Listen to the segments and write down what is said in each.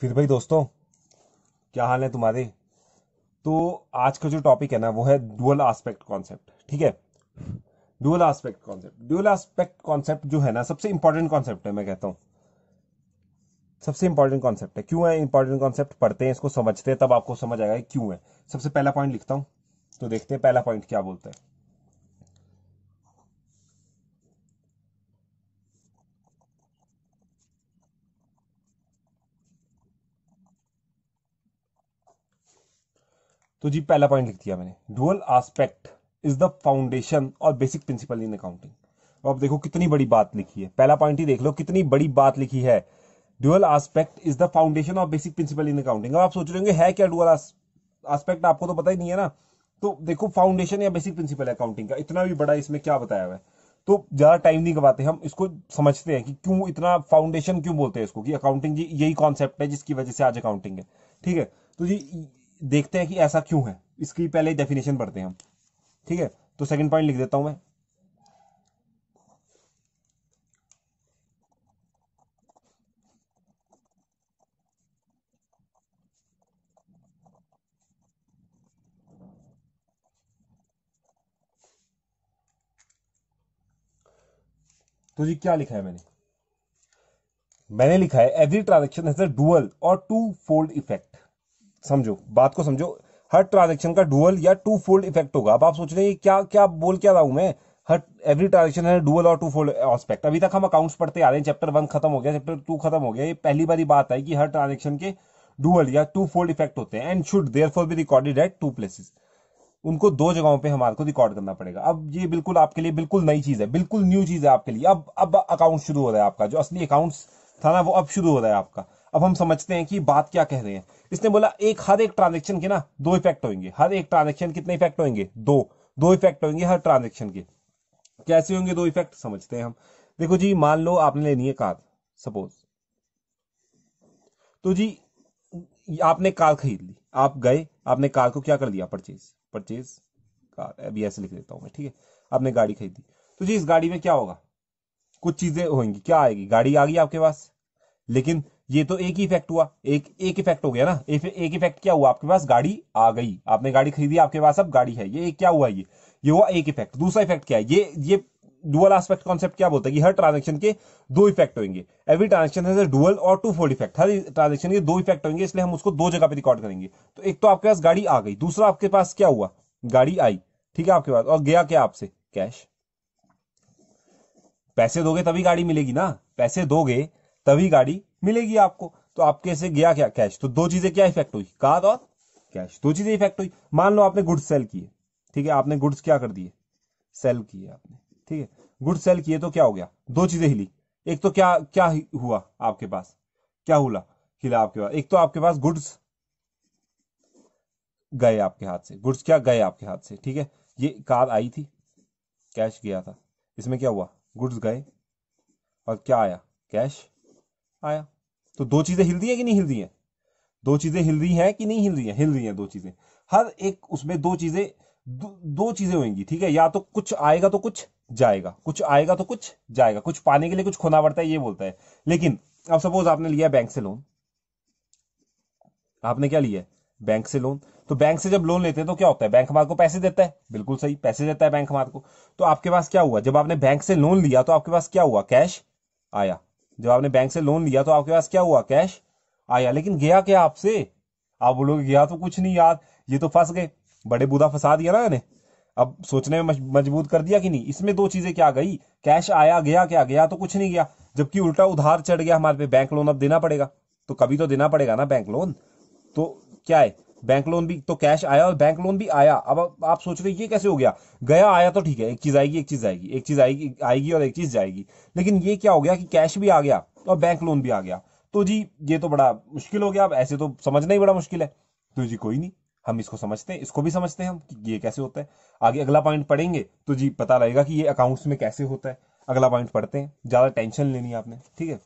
फिर भाई दोस्तों क्या हाल है तुम्हारे तो आज का जो टॉपिक है ना वो है डुअल आस्पेक्ट कॉन्सेप्ट ठीक है dual aspect concept dual aspect concept जो है ना सबसे इंपॉर्टेंट कॉन्सेप्ट है मैं कहता हूँ सबसे इंपॉर्टेंट कॉन्सेप्ट है क्यों है इंपॉर्टेंट कॉन्सेप्ट पढ़ते हैं इसको समझते हैं तब आपको समझ आएगा क्यों है सबसे पहला पॉइंट लिखता हूँ तो देखते हैं पहला पॉइंट क्या बोलता है तो जी पहला पॉइंट लिख दिया मैंने dual aspect is the foundation और बेसिक प्रिंसिपल इन अकाउंटिंग अब देखो कितनी बड़ी बात लिखी है पहला पॉइंट ही देख लो कितनी बड़ी बात लिखी है dual aspect is the foundation of basic principle in accounting अब आप सोच रहे होंगे है क्या डुअल आस्पेक्ट आपको तो पता ही नहीं है ना तो देखो फाउंडेशन या बेसिक प्रिंसिपल है अकाउंटिंग का इतना भी बड़ा इसमें क्या बताया हुआ है तो ज्यादा टाइम नहीं गवाते हम इसको समझते हैं कि क्यों इतना फाउंडेशन क्यों बोलते हैं इसको कि अकाउंटिंग जी यही कॉन्सेप्ट है जिसकी वजह से आज अकाउंटिंग है ठीक है तो जी देखते हैं कि ऐसा क्यों है इसकी पहले डेफिनेशन पढ़ते हैं हम ठीक है तो सेकंड पॉइंट लिख देता हूं मैं तो जी क्या लिखा है मैंने मैंने लिखा है every transaction has a dual और टू फोल्ड इफेक्ट समझो बात को समझो हर ट्रांजेक्शन का डुअल या टू फोल्ड इफेक्ट होगा अब आप सोच रहे हैं क्या क्या बोल क्या रहा हूं मैं हर एवरी ट्रांजेक्शन है डुअल और टू फोल्ड एस्पेक्ट अभी तक हम अकाउंट्स पढ़ते आ रहे हैं चैप्टर वन खत्म हो गया चैप्टर टू खत्म हो गया ये पहली बार बात आई कि हर ट्रांजेक्शन के डुअल या टू फोल्ड इफेक्ट होते हैं and should therefore be recorded at two places उनको दो जगहों पे हमारे को रिकॉर्ड करना पड़ेगा अब ये बिल्कुल आपके लिए बिल्कुल नई चीज है बिल्कुल न्यू चीज है आपके लिए अब अब अकाउंट शुरू हो रहा है आपका जो असली अकाउंट था ना वो अब शुरू हो रहा है आपका अब हम समझते हैं कि बात क्या कह रहे हैं इसने बोला एक हर एक ट्रांजेक्शन के ना दो इफेक्ट होंगे हर एक ट्रांजेक्शन कितने इफेक्ट होंगे दो दो इफेक्ट होंगे हर ट्रांजेक्शन के कैसे होंगे दो इफेक्ट समझते हैं हम देखो जी मान लो आपने लेनी है कार सपोज तो जी आपने कार खरीद ली आप गए आपने कार को क्या कर लिया परचेज परचेज कार अभी ऐसे लिख देता हूं मैं ठीक है आपने गाड़ी खरीदी तो जी इस गाड़ी में क्या होगा कुछ चीजें होंगी क्या आएगी गाड़ी आ गई आपके पास लेकिन ये तो एक ही इफेक्ट हुआ एक एक इफेक्ट हो गया ना एक, एक इफेक्ट क्या हुआ आपके पास गाड़ी आ गई आपने गाड़ी खरीदी आपके पास अब गाड़ी है ये क्या हुआ ये ये हुआ एक इफेक्ट दूसरा इफेक्ट क्या है ये ये डुअल एस्पेक्ट कॉन्सेप्ट क्या बोलता है कि हर ट्रांजेक्शन के दो इफेक्ट होंगे एवरी ट्रांजेक्शन है डुअल और टू फोल्ड इफेक्ट हर ट्रांजेक्शन के दो इफेक्ट होंगे इसलिए हम उसको दो जगह पे रिकॉर्ड करेंगे तो एक तो आपके पास गाड़ी आ गई दूसरा आपके पास क्या हुआ गाड़ी आई ठीक है आपके पास और गया क्या आपसे कैश पैसे दोगे तभी गाड़ी मिलेगी ना पैसे दोगे तभी गाड़ी मिलेगी आपको तो आपके से गया क्या कैश तो दो चीजें क्या इफेक्ट हुई कार्ड और कैश दो चीजें इफेक्ट हुई मान लो आपने गुड्स सेल किए ठीक है आपने गुड्स क्या कर दिए सेल किए आपने ठीक है गुड्स सेल किए तो क्या हो गया दो चीजें हिली एक तो क्या क्या हुआ आपके पास क्या हुआ हिला आपके पास एक तो आपके पास गुड्स गए आपके हाथ से गुड्स क्या गए आपके हाथ से ठीक है ये कार आई थी कैश गया था इसमें क्या हुआ गुड्स गए और क्या आया कैश आया तो दो चीजें हिल रही है कि नहीं हिल रही है दो चीजें हिल रही है कि नहीं हिल रही है हिल रही है दो चीजें हर एक उसमें दो चीजें दो, दो चीजें होंगी ठीक है या तो कुछ आएगा तो कुछ जाएगा कुछ आएगा तो कुछ जाएगा कुछ पाने के लिए कुछ खोना पड़ता है ये बोलता है लेकिन अब सपोज आपने लिया बैंक से लोन आपने क्या लिया बैंक से लोन तो बैंक से जब लोन लेते हैं तो क्या होता है बैंक हमारे को पैसे देता है बिल्कुल सही पैसे देता है बैंक हमारे को तो आपके पास क्या हुआ जब आपने बैंक से लोन लिया तो आपके पास क्या हुआ कैश आया जब आपने बैंक से लोन लिया तो आपके पास क्या हुआ कैश आया लेकिन गया क्या आपसे आप बोलोगे गया तो कुछ नहीं याद ये तो फंस गए बड़े बुदा फंसा दिया ना मैंने अब सोचने में मजबूत कर दिया कि नहीं इसमें दो चीजें क्या गई कैश आया गया क्या गया तो कुछ नहीं गया जबकि उल्टा उधार चढ़ गया हमारे पे बैंक लोन अब देना पड़ेगा तो कभी तो देना पड़ेगा ना बैंक लोन तो क्या है बैंक लोन भी तो कैश आया और बैंक लोन भी आया अब आप सोच रहे ये कैसे हो गया गया आया तो ठीक है एक चीज आएगी एक चीज आएगी एक चीज आएगी आएगी और एक चीज जाएगी लेकिन ये क्या हो गया कि कैश भी आ गया और बैंक लोन भी आ गया तो जी ये तो बड़ा मुश्किल हो गया अब ऐसे तो समझना ही बड़ा मुश्किल है तो जी कोई नहीं हम इसको समझते हैं इसको भी समझते हैं हम कि ये कैसे होता है आगे अगला पॉइंट पढ़ेंगे तो जी पता लगेगा कि ये अकाउंट्स में कैसे होता है अगला पॉइंट पढ़ते हैं ज्यादा टेंशन लेनी है आपने ठीक है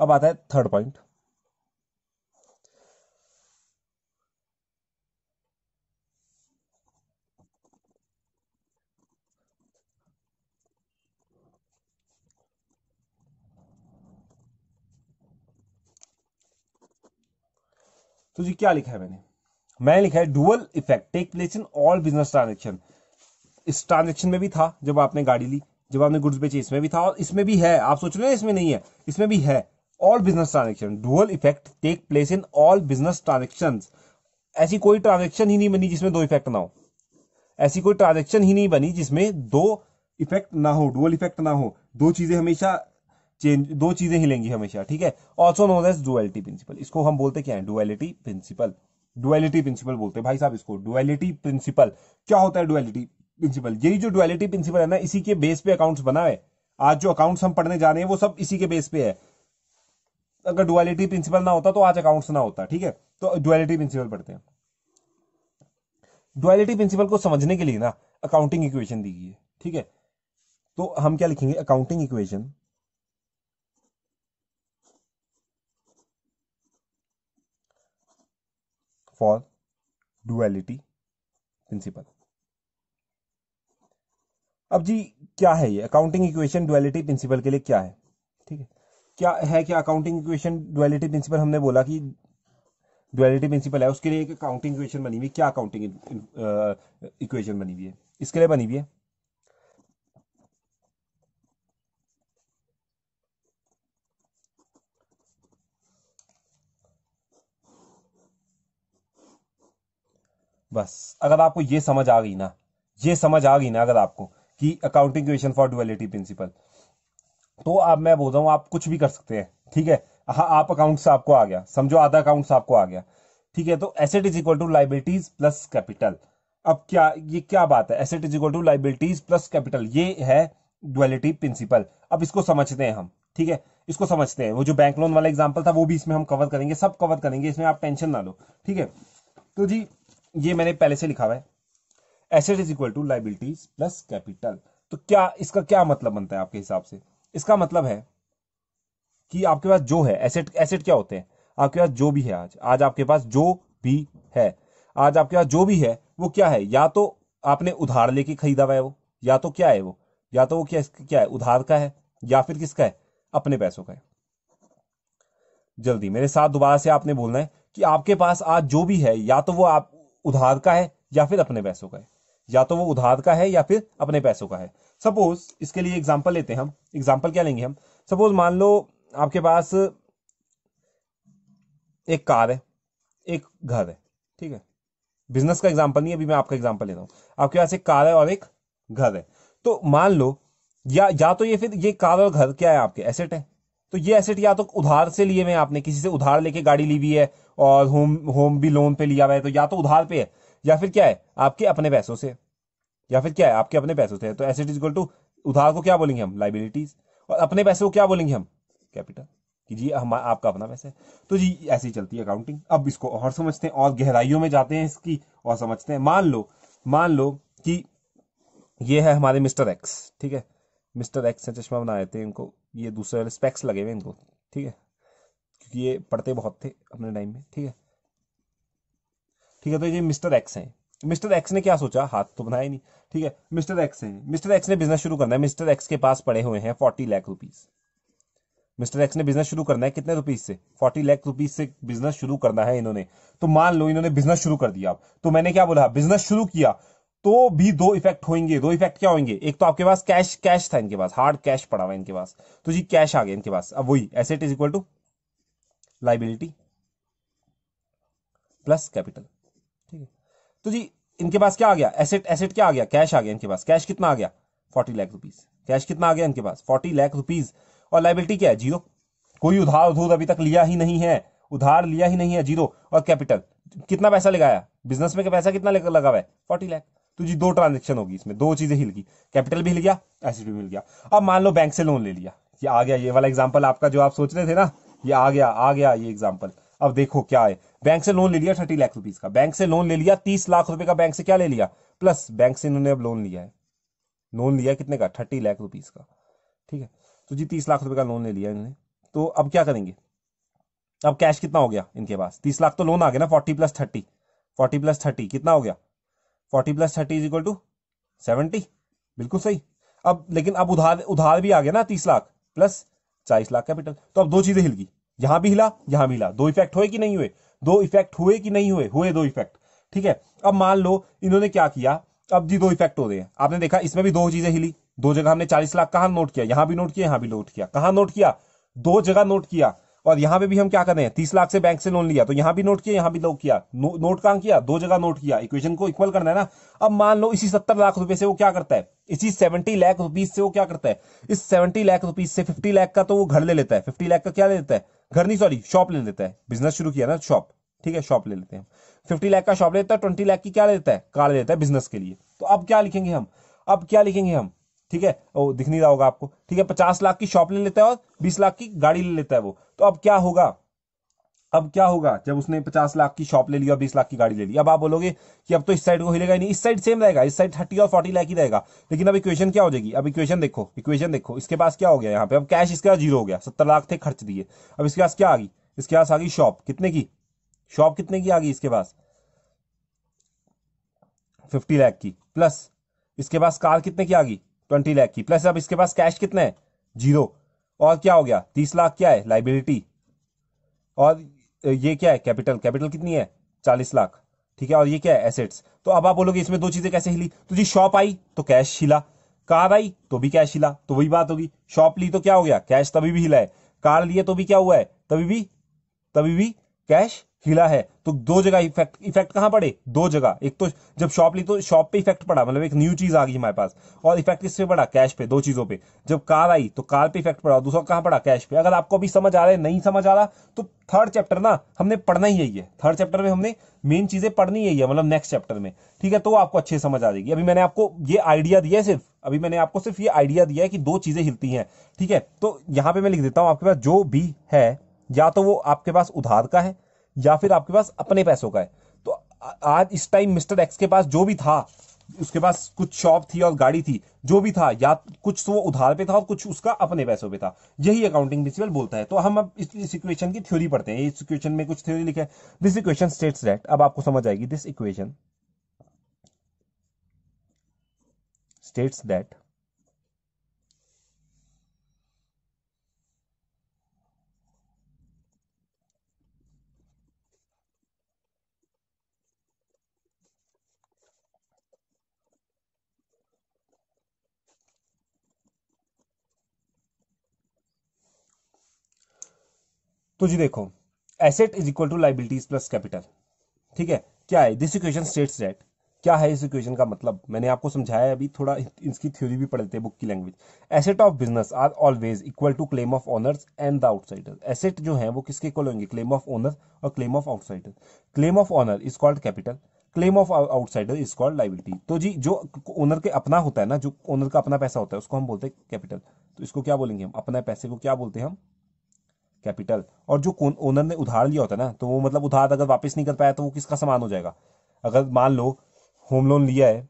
अब आता है थर्ड पॉइंट तो जी क्या लिखा है मैंने मैंने लिखा है dual effect take place in all business transaction इस ट्रांजेक्शन में भी था जब आपने गाड़ी ली जब आपने गुड्स बेचे इसमें भी था और इसमें भी है आप सोच रहे हैं इसमें नहीं है इसमें भी है all business transaction dual effect take place in all business transaction ऐसी कोई ट्रांजेक्शन ही नहीं बनी जिसमें दो इफेक्ट ना हो ऐसी कोई ट्रांजेक्शन ही नहीं बनी जिसमें दो इफेक्ट ना हो डुअल इफेक्ट ना हो दो चीजें हमेशा चेंज दो चीजें ही लेंगी हमेशा ठीक है also known as duality principle इसको हम बोलते क्या है डुअलिटी प्रिंसिपल डुअलिटी प्रिंसिपल बोलते हैं भाई साहब इसको डुअलिटी प्रिंसिपल क्या होता है डुअलिटी प्रिंसिपल यही जो डुअलिटी प्रिंसिपल है ना इसी के बेस पे अकाउंट्स बना है आज जो अकाउंट्स हम पढ़ने जा रहे हैं वो सब इसी के बेस पे है अगर डुअलिटी प्रिंसिपल ना होता तो आज अकाउंट्स ना होता ठीक है तो डुअलिटी प्रिंसिपल पढ़ते हैं डुअलिटी प्रिंसिपल को समझने के लिए ना अकाउंटिंग इक्वेशन दी गई है ठीक है तो हम क्या लिखेंगे accounting equation for duality principle अब जी क्या है ये अकाउंटिंग इक्वेशन डुअलिटी प्रिंसिपल के लिए क्या है ठीक है क्या है क्या अकाउंटिंग इक्वेशन डुअलिटी प्रिंसिपल हमने बोला कि डुअलिटी प्रिंसिपल है उसके लिए एक अकाउंटिंग इक्वेशन बनी हुई क्या अकाउंटिंग इक्वेशन uh, बनी हुई है इसके लिए बनी हुई है बस अगर आपको ये समझ आ गई ना ये समझ आ गई ना अगर आपको कि accounting question for duality principle तो आप मैं बोल रहा हूँ आप कुछ भी कर सकते हैं ठीक है हाँ आप अकाउंट्स आपको आ गया समझो आधा अकाउंट्स आपको आ गया ठीक है तो asset is equal to liabilities plus capital अब क्या ये क्या बात है asset is equal to liabilities plus capital ये है डुअलिटी प्रिंसिपल अब इसको समझते हैं हम ठीक है इसको समझते हैं वो जो बैंक लोन वाला एग्जाम्पल था वो भी इसमें हम कवर करेंगे सब कवर करेंगे इसमें आप टेंशन ना लो ठीक है तो जी ये मैंने पहले से लिखा हुआ है asset is equal to liabilities plus capital तो क्या इसका क्या मतलब बनता है आपके हिसाब से इसका मतलब है कि आपके पास जो है एसेट एसेट क्या होते हैं आपके पास जो भी है आज आज आपके पास जो भी है आज आपके पास जो भी है वो क्या है या तो आपने उधार लेके खरीदा हुआ है वो या तो क्या है वो या तो वो क्या क्या है उधार का है या फिर किसका है अपने पैसों का है जल्दी मेरे साथ दोबारा से आपने बोलना है कि आपके पास आज जो भी है या तो वो आप उधार का है या फिर अपने पैसों का है या तो वो उधार का है या फिर अपने पैसों का है सपोज इसके लिए एग्जाम्पल लेते हैं हम एग्जाम्पल क्या लेंगे हम सपोज मान लो आपके पास एक कार है एक घर है ठीक है बिजनेस का एग्जाम्पल नहीं अभी मैं आपका एग्जाम्पल ले रहा हूं आपके पास एक कार है और एक घर है तो मान लो या या तो ये फिर ये कार और घर क्या है आपके एसेट है तो ये एसेट या तो उधार से लिए हुए आपने किसी से उधार लेके गाड़ी ली हुई है और होम होम भी लोन पे लिया हुआ है तो या तो उधार पे है या फिर क्या है आपके अपने पैसों से या फिर क्या है आपके अपने पैसों से तो एसेट इज इक्वल टू उधार को क्या बोलेंगे हम लाइबिलिटीज और अपने पैसे को क्या बोलेंगे हम कैपिटल कि जी हम आपका अपना पैसा है तो जी ऐसी चलती है अकाउंटिंग अब इसको और समझते हैं और गहराइयों में जाते हैं इसकी और समझते हैं मान लो मान लो कि ये है हमारे मिस्टर एक्स ठीक है मिस्टर एक्स ने चश्मा बना देते हैं इनको ये दूसरे वाले स्पेक्स लगे हुए इनको ठीक है क्योंकि ये पढ़ते बहुत थे अपने टाइम में ठीक है ठीक है तो ये मिस्टर एक्स हैं मिस्टर एक्स ने क्या सोचा हाथ तो बनाया नहीं ठीक है मिस्टर एक्स हैं मिस्टर एक्स ने बिजनेस शुरू करना है मिस्टर एक्स के पास पड़े हुए हैं forty lakh rupees mister X ने बिजनेस शुरू करना है कितने रुपीज से फोर्टी लाख रुपीज से बिजनेस शुरू करना है इन्होंने तो मान लो इन्होंने बिजनेस शुरू कर दिया अब तो मैंने क्या बोला बिजनेस शुरू किया तो भी दो इफेक्ट होंगे दो इफेक्ट क्या होंगे एक तो आपके पास कैश कैश था इनके पास हार्ड कैश पड़ा हुआ इनके पास तो जी कैश आ गया इनके पास अब वही asset is equal to liability plus capital ठीक है तो जी इनके पास क्या आ गया एसेट एसेट क्या आ गया कैश आ गया इनके पास कैश कितना आ गया फोर्टी लाख रुपीज कैश कितना आ गया इनके पास फोर्टी लाख रुपीज और लाइबिलिटी क्या है जीरो कोई उधार उधूर अभी तक लिया ही नहीं है उधार लिया ही नहीं है जीरो और कैपिटल कितना पैसा लगाया बिजनेस में पैसा कितना लगा हुआ है फोर्टी लाख जी दो ट्रांजेक्शन होगी इसमें दो चीजें हिल गई कैपिटल भी हिल गया एसेट भी मिल गया अब मान लो बैंक से लोन ले लिया ये आ गया ये वाला एग्जाम्पल आपका जो आप सोच रहे थे ना ये आ गया आ गया ये एग्जाम्पल अब देखो क्या है बैंक से लोन ले लिया थर्टी लाख रुपीज का बैंक से लोन ले लिया तीस लाख रुपए का बैंक से क्या ले लिया प्लस बैंक से इन्होंने अब लोन लिया है लोन लिया कितने का थर्टी लाख रुपीज का ठीक है तो जी तीस लाख रुपए का लोन ले लिया इन्होंने तो अब क्या करेंगे अब कैश कितना हो गया इनके पास तीस लाख तो लोन आ गया ना forty plus thirty forty plus thirty कितना हो गया forty plus thirty is equal to seventy बिल्कुल सही अब लेकिन अब उधार उधार भी आ गया ना तीस लाख प्लस चालीस लाख कैपिटल तो अब दो चीजें हिलगी यहां भी हिला यहां भी हिला दो इफेक्ट हुए कि नहीं हुए दो इफेक्ट हुए कि नहीं हुए हुए दो इफेक्ट ठीक है अब मान लो इन्होंने क्या किया अब जी दो इफेक्ट हो रहे हैं आपने देखा इसमें भी दो चीजें हिली दो जगह हमने चालीस लाख कहा नोट किया यहां भी नोट किया यहां भी नोट किया कहा नोट किया दो जगह नोट किया और यहां पे भी हम क्या कर रहे हैं तीस लाख से बैंक से लोन लिया तो यहां भी नोट किया यहां भी लोग किया नो, नोट कहां किया दो जगह नोट किया इक्वेशन को इक्वल करना है ना अब मान लो इसी सत्तर लाख रुपए से वो क्या करता है इसी सेवेंटी लाख रुपीज से वो क्या करता है इस सेवेंटी लाख रुपीज से फिफ्टी लाख का तो वो घर ले लेता है फिफ्टी लाख का क्या ले लेता है घर नहीं सॉरी शॉप ले लेता है बिजनेस शुरू किया ना शॉप ठीक है शॉप ले लेते हैं फिफ्टी लाख का शॉप लेता है ट्वेंटी लाख की क्या लेता है कार लेता है बिजनेस के लिए तो अब क्या लिखेंगे हम अब क्या लिखेंगे हम ठीक है वो दिख नहीं रहा होगा आपको ठीक है पचास लाख की शॉप ले लेता है और बीस लाख की गाड़ी ले लेता है वो तो अब क्या होगा अब क्या होगा जब उसने पचास लाख की शॉप ले लिया और बीस लाख की गाड़ी ले ली अब आप बोलोगे कि अब तो इस साइड को हिलेगा नहीं इस साइड सेम रहेगा इस साइड थर्टी और फोर्टी लाख ही रहेगा लेकिन अब इक्वेशन क्या हो जाएगी अब इक्वेशन देखो इक्वेशन देखो इसके पास क्या हो गया यहाँ पे अब कैश इसके पास जीरो हो गया सत्तर लाख थे खर्च दिए अब इसके पास क्या आ गई इसके पास आ गई शॉप कितने की शॉप कितने की आ गई इसके पास फिफ्टी लाख की प्लस इसके पास कार कितने की आ गई ट्वेंटी लाख की प्लस अब इसके पास कैश कितना है जीरो और क्या हो गया तीस लाख क्या है लाइबिलिटी और ये क्या है कैपिटल कैपिटल कितनी है चालीस लाख ठीक है और ये क्या है एसेट्स तो अब आप बोलोगे इसमें दो चीजें कैसे हिली तो जी शॉप आई तो कैश हिला कार आई तो भी कैश हिला तो वही बात होगी शॉप ली तो क्या हो गया कैश तभी भी हिला है कार लिए तो भी क्या हुआ है तभी भी तभी भी कैश हिला है तो दो जगह इफेक्ट इफेक्ट कहाँ पड़े दो जगह एक तो जब शॉप ली तो शॉप पे इफेक्ट पड़ा मतलब एक न्यू चीज आ गई हमारे पास और इफेक्ट किस पे पड़ा कैश पे दो चीजों पे जब कार आई तो कार पे इफेक्ट पड़ा दूसरा कहाँ पड़ा कैश पे अगर आपको अभी समझ आ रहा है नहीं समझ आ रहा तो थर्ड चैप्टर ना हमने पढ़ना ही यही है थर्ड चैप्टर में हमने मेन चीजें पढ़नी यही है मतलब नेक्स्ट चैप्टर में ठीक है तो आपको अच्छे समझ आ जाएगी अभी मैंने आपको ये आइडिया दिया है सिर्फ अभी मैंने आपको सिर्फ ये आइडिया दिया है कि दो चीजें हिलती हैं ठीक है तो यहां पे मैं लिख देता हूं आपके पास जो भी है या तो वो आपके पास उधार का है या फिर आपके पास अपने पैसों का है तो आज इस टाइम मिस्टर एक्स के पास जो भी था उसके पास कुछ शॉप थी और गाड़ी थी जो भी था या कुछ तो वो उधार पे था और कुछ उसका अपने पैसों पे था यही अकाउंटिंग प्रिंसिपल बोलता है तो हम अब इस, इक्वेशन की थ्योरी पढ़ते हैं इस इक्वेशन में कुछ थ्योरी लिखे दिस इक्वेशन स्टेट्स दैट अब आपको समझ आएगी दिस इक्वेशन स्टेट्स दैट तो जी देखो asset is equal to liabilities plus capital ठीक है क्या है दिस इक्वेशन स्टेट्स डेट क्या है इस इक्वेशन का मतलब मैंने आपको समझाया अभी थोड़ा इसकी थ्योरी भी पढ़ लेते हैं बुक की language asset of business are always equal to claim of owners and the outsider asset जो है वो किसके इक्वल होंगे क्लेम ऑफ ओनर और claim of outsider claim of owner is called capital claim of outsider is called liability तो जी जो owner के अपना होता है ना जो ओनर का अपना पैसा होता है उसको हम बोलते हैं कैपिटल तो इसको क्या बोलेंगे हम अपने पैसे को क्या बोलते हैं हम कैपिटल और जो ओनर ने उधार लिया होता है ना तो वो मतलब उधार अगर वापस नहीं कर पाया तो वो किसका सामान हो जाएगा अगर मान लो होम लोन लिया है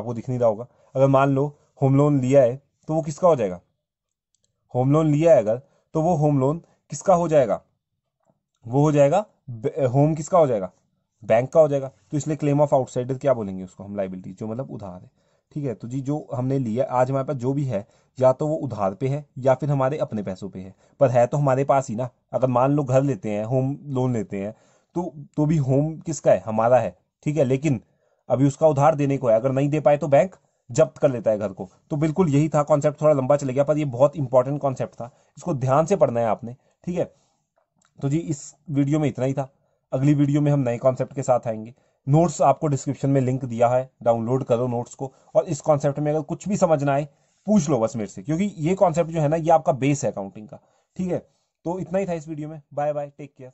आपको दिख नहीं रहा होगा अगर मान लो होम लोन लिया है तो वो किसका हो जाएगा होम लोन लिया है अगर तो वो होम लोन किसका हो जाएगा वो हो जाएगा होम किसका हो जाएगा बैंक का हो जाएगा तो इसलिए क्लेम ऑफ आउटसाइडर क्या बोलेंगे उसको हम लाइबिलिटी जो मतलब उधार है ठीक है तो जी जो हमने लिया आज हमारे पास जो भी है या तो वो उधार पे है या फिर हमारे अपने पैसों पे है पर है तो हमारे पास ही ना अगर मान लो घर लेते हैं होम लोन लेते हैं तो तो भी होम किसका है हमारा है ठीक है लेकिन अभी उसका उधार देने को है अगर नहीं दे पाए तो बैंक जब्त कर लेता है घर को तो बिल्कुल यही था कॉन्सेप्ट थोड़ा लंबा चले गया पर ये बहुत इंपॉर्टेंट कॉन्सेप्ट था इसको ध्यान से पढ़ना है आपने ठीक है तो जी इस वीडियो में इतना ही था अगली वीडियो में हम नए कॉन्सेप्ट के साथ आएंगे नोट्स आपको डिस्क्रिप्शन में लिंक दिया है डाउनलोड करो नोट्स को और इस कॉन्सेप्ट में अगर कुछ भी समझना है पूछ लो बस मेरे से क्योंकि ये कॉन्सेप्ट जो है ना ये आपका बेस है अकाउंटिंग का ठीक है तो इतना ही था इस वीडियो में बाय बाय टेक केयर